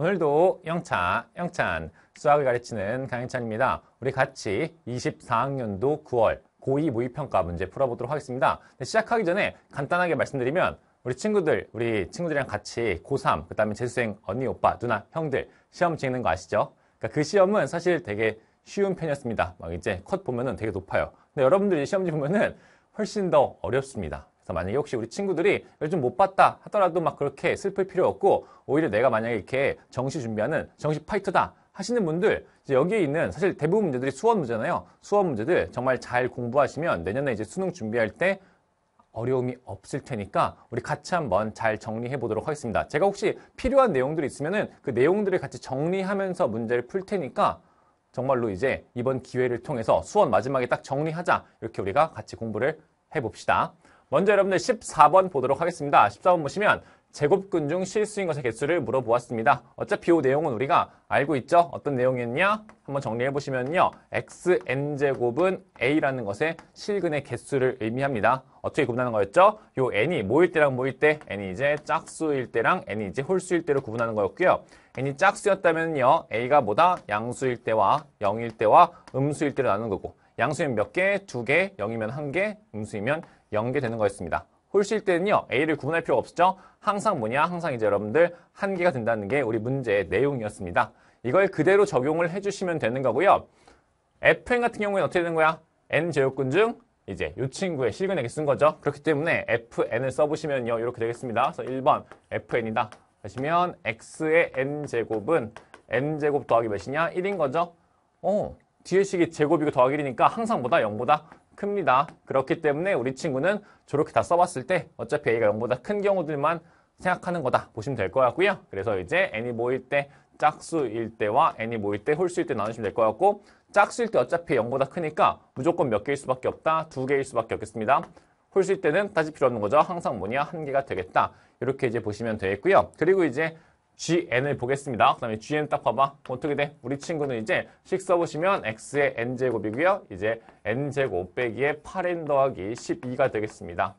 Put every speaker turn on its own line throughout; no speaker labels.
오늘도 영차, 영찬 수학을 가르치는 강영찬입니다. 우리 같이 24학년도 9월 고2 모의평가 문제 풀어보도록 하겠습니다. 네, 시작하기 전에 간단하게 말씀드리면 우리 친구들, 우리 친구들이랑 같이 고3, 그 다음에 재수생 언니, 오빠, 누나, 형들 시험 치는 거 아시죠? 그러니까 그 시험은 사실 되게 쉬운 편이었습니다. 막 이제 컷 보면은 되게 높아요. 근데 여러분들이 시험지 보면은 훨씬 더 어렵습니다. 그래서 만약에 혹시 우리 친구들이 요즘 못 봤다 하더라도 막 그렇게 슬플 필요 없고 오히려 내가 만약에 이렇게 정시 준비하는 정시 파이터다 하시는 분들 이제 여기에 있는 사실 대부분 문제들이 수원 문제잖아요. 수원 문제들 정말 잘 공부하시면 내년에 이제 수능 준비할 때 어려움이 없을 테니까 우리 같이 한번 잘 정리해 보도록 하겠습니다. 제가 혹시 필요한 내용들이 있으면은 그 내용들을 같이 정리하면서 문제를 풀 테니까 정말로 이제 이번 기회를 통해서 수원 마지막에 딱 정리하자 이렇게 우리가 같이 공부를 해봅시다. 먼저 여러분들 14번 보도록 하겠습니다. 14번 보시면 제곱근 중 실수인 것의 개수를 물어보았습니다. 어차피 이 내용은 우리가 알고 있죠? 어떤 내용이었냐? 한번 정리해보시면요. xn제곱은 a라는 것의 실근의 개수를 의미합니다. 어떻게 구분하는 거였죠? 요 n이 모일 때랑 모일 때, n이 이제 짝수일 때랑 n이 이제 홀수일 때로 구분하는 거였고요. n이 짝수였다면요. a가 뭐다? 양수일 때와 0일 때와 음수일 때로 나누는 거고 양수면 몇 개? 두 개, 0이면 한 개, 음수이면 연계되는 거였습니다. 홀실 때는요, A를 구분할 필요 가 없었죠? 항상 뭐냐? 항상 이제 여러분들 한계가 된다는 게 우리 문제의 내용이었습니다. 이걸 그대로 적용을 해주시면 되는 거고요. Fn 같은 경우에는 어떻게 되는 거야? N제곱근 중 이제 이 친구의 실근에게 쓴 거죠. 그렇기 때문에 Fn을 써보시면요. 이렇게 되겠습니다. 그래서 1번 Fn이다. 하시면 X의 N제곱은 N제곱 더하기 몇이냐? 1인 거죠. 어, 뒤에 식이 제곱이고 더하기 1이니까 항상 보다 0보다 큽니다. 그렇기 때문에 우리 친구는 저렇게 다 써봤을 때 어차피 a가 0보다 큰 경우들만 생각하는 거다 보시면 될것 같고요. 그래서 이제 n이 모일 때 짝수일 때와 n이 모일 때 홀수일 때 나누시면 될것 같고 짝수일 때 어차피 0보다 크니까 무조건 몇 개일 수밖에 없다? 두 개일 수밖에 없겠습니다. 홀수일 때는 따질 필요 없는 거죠. 항상 뭐냐? 한 개가 되겠다. 이렇게 이제 보시면 되겠고요. 그리고 이제 GN을 보겠습니다. 그 다음에 GN 딱 봐봐. 어떻게 돼? 우리 친구는 이제 6 써보시면 X의 N제곱이고요. 이제 N제곱 빼기에 8N 더하기 12가 되겠습니다.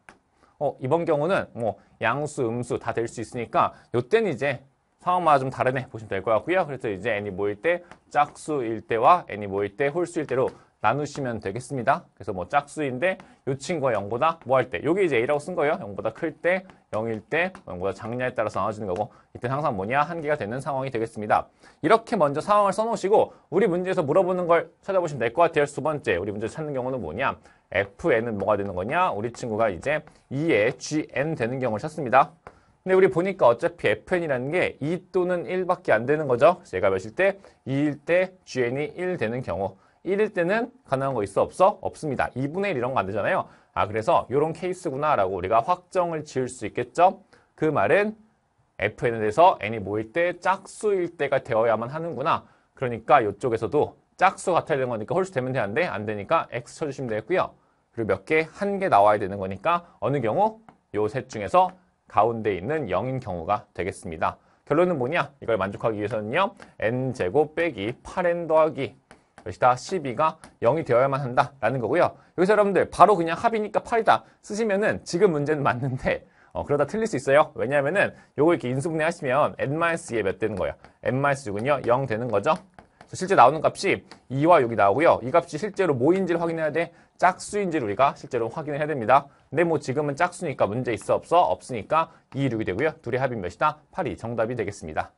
어, 이번 경우는 뭐 양수, 음수 다 될 수 있으니까 요때는 이제 상황마다 좀 다르네 보시면 될 것 같고요. 그래서 이제 N이 모일 때 짝수일 때와 N이 모일 때 홀수일 때로 나누시면 되겠습니다. 그래서 뭐 짝수인데 요 친구가 0보다 뭐 할 때, 요게 이제 A라고 쓴 거예요. 0보다 클 때, 0일 때, 0보다 작냐에 따라서 나눠지는 거고 이때 항상 뭐냐? 한계가 되는 상황이 되겠습니다. 이렇게 먼저 상황을 써놓으시고 우리 문제에서 물어보는 걸 찾아보시면 될 것 같아요. 두 번째, 우리 문제 찾는 경우는 뭐냐? FN은 뭐가 되는 거냐? 우리 친구가 이제 2에 GN 되는 경우를 찾습니다. 근데 우리 보니까 어차피 fn이라는 게2 e 또는 1밖에 안 되는 거죠. 제가 몇일 때? 2일 때 gn이 1 되는 경우. 1일 때는 가능한 거 있어? 없어? 없습니다. 2분의 1 이런 거 안 되잖아요. 아 그래서 이런 케이스구나 라고 우리가 확정을 지을 수 있겠죠? 그 말은 fn에 대해서 n이 모일 때 짝수일 때가 되어야만 하는구나. 그러니까 이쪽에서도 짝수 같아야 되는 거니까 홀수 되면 되는데 안 되니까 x 쳐주시면 되겠고요. 그리고 몇 개, 한 개 나와야 되는 거니까 어느 경우 요 셋 중에서 가운데 있는 0인 경우가 되겠습니다. 결론은 뭐냐? 이걸 만족하기 위해서는요. n제곱 빼기 8n 더하기 역시다 12가 0이 되어야만 한다라는 거고요. 여기서 여러분들 바로 그냥 합이니까 8이다 쓰시면은 지금 문제는 맞는데 어, 그러다 틀릴 수 있어요. 왜냐면은 하 요거 이렇게 인수분해 하시면 n-2에 몇 되는 거예요? n-6은요 0 되는 거죠. 그래서 실제 나오는 값이 2와 6이 나오고요. 이 값이 실제로 뭐인지를 확인해야 돼. 짝수인지를 우리가 실제로 확인을 해야 됩니다. 근데 뭐 지금은 짝수니까 문제 있어 없어? 없으니까 2, 6이 되고요. 둘의 합이 몇이다? 8이 정답이 되겠습니다.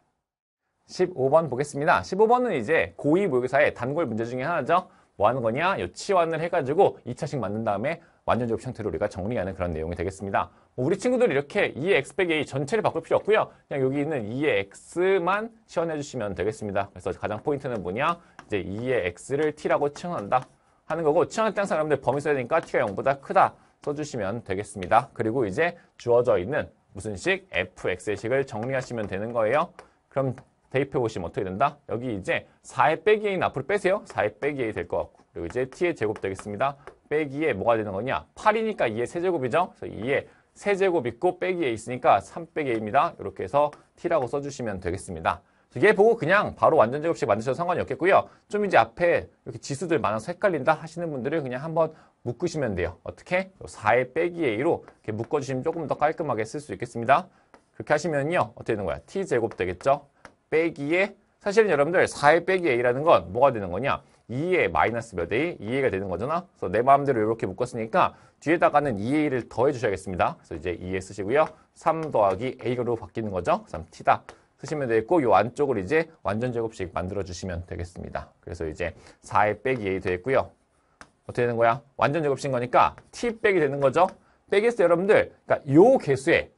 15번 보겠습니다. 15번은 이제 고위 모의고사의 단골 문제 중에 하나죠. 뭐 하는 거냐? 요치환을 해가지고 2차식 만든 다음에 완전 적 형태로 우리가 정리하는 그런 내용이 되겠습니다. 뭐 우리 친구들 이렇게 2x 빼기 a 전체를 바꿀 필요 없고요. 그냥 여기 있는 2의 x만 시원해 주시면 되겠습니다. 그래서 가장 포인트는 뭐냐? 이제 2의 x를 t라고 칭한다 하는 거고 칭할 때 항상 여러분들 범위 써야 되니까 t가 0보다 크다 써주시면 되겠습니다. 그리고 이제 주어져 있는 무슨 식? fx의 식을 정리하시면 되는 거예요. 그럼 대입해 보시면 어떻게 된다? 여기 이제 4의 빼기 a는 앞으로 빼세요. 4의 빼기 a 될 것 같고 그리고 이제 t의 제곱 되겠습니다. 빼기 에 뭐가 되는 거냐? 8이니까 2의 세제곱이죠. 그래서 2의 세제곱 있고 빼기 에 있으니까 3 빼기 a입니다. 이렇게 해서 t라고 써주시면 되겠습니다. 얘 보고 그냥 바로 완전 제곱식 만드셔도 상관이 없겠고요. 좀 이제 앞에 이렇게 지수들 많아서 헷갈린다 하시는 분들은 그냥 한번 묶으시면 돼요. 어떻게? 4의 빼기 a로 이렇게 묶어주시면 조금 더 깔끔하게 쓸 수 있겠습니다. 그렇게 하시면요. 어떻게 되는 거야? t제곱 되겠죠? 빼기에 사실은 여러분들 4에 빼기 a라는 건 뭐가 되는 거냐? 2에 마이너스 몇 a? 2a가 되는 거잖아. 그래서 내 마음대로 이렇게 묶었으니까 뒤에다가는 2a를 더해 주셔야겠습니다. 그래서 이제 2에 쓰시고요. 3 더하기 a로 바뀌는 거죠. 3t다. 쓰시면 되겠고 이 안쪽을 이제 완전 제곱식 만들어 주시면 되겠습니다. 그래서 이제 4에 빼기 a 되겠고요. 어떻게 되는 거야? 완전 제곱식 거니까 t 빼기 되는 거죠. 빼겠어요, 여러분들. 그러니까 요 개수에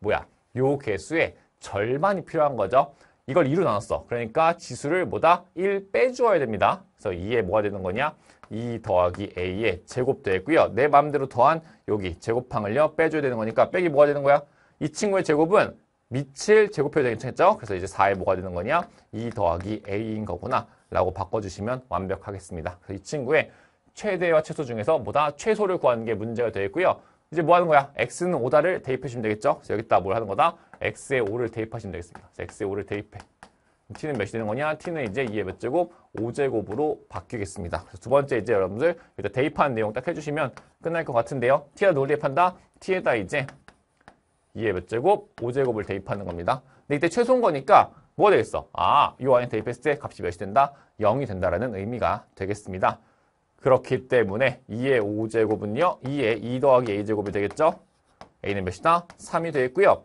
뭐야? 요개수에 절반이 필요한 거죠. 이걸 2로 나눴어. 그러니까 지수를 뭐다? 1 빼주어야 됩니다. 그래서 2에 뭐가 되는 거냐? 2 더하기 a 에 제곱도 했고요. 내 마음대로 더한 여기 제곱항을요. 빼줘야 되는 거니까 빼기 뭐가 되는 거야? 이 친구의 제곱은 밑을 제곱해도 괜찮겠죠? 그래서 이제 4에 뭐가 되는 거냐? 2 더하기 A인 거구나. 라고 바꿔주시면 완벽하겠습니다. 그래서 이 친구의 최대와 최소 중에서 뭐다? 최소를 구하는 게 문제가 되겠고요. 이제 뭐 하는 거야? x는 오다를 대입해주면 되겠죠? 그래서 여기다 뭘 하는 거다? x에 5를 대입하시면 되겠습니다. x에 5를 대입해. t는 몇이 되는 거냐? t는 이제 2의 몇 제곱? 5제곱으로 바뀌겠습니다. 그래서 두 번째 이제 여러분들 일단 대입한 내용 딱 해주시면 끝날 것 같은데요. t에다 놀 대입한다? t에다 이제 2의 몇 제곱? 5제곱을 대입하는 겁니다. 근데 이때 최소인 거니까 뭐가 되겠어? 아, 이 안에 대입했을 때 값이 몇이 된다? 0이 된다라는 의미가 되겠습니다. 그렇기 때문에 2의 5제곱은요. 2의 2 더하기 a제곱이 되겠죠? a는 몇이다? 3이 되겠고요.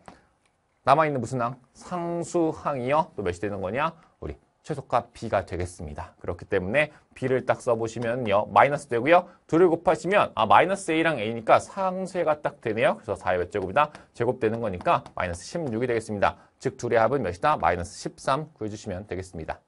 남아있는 무슨 항? 상수항이요. 또 몇이 되는 거냐? 우리 최소값 b가 되겠습니다. 그렇기 때문에 b를 딱 써보시면요. 마이너스 되고요. 둘을 곱하시면 아 마이너스 a랑 a니까 상쇄가 딱 되네요. 그래서 4의 몇 제곱이다? 제곱되는 거니까 마이너스 16이 되겠습니다. 즉 둘의 합은 몇이다? 마이너스 13 구해주시면 되겠습니다.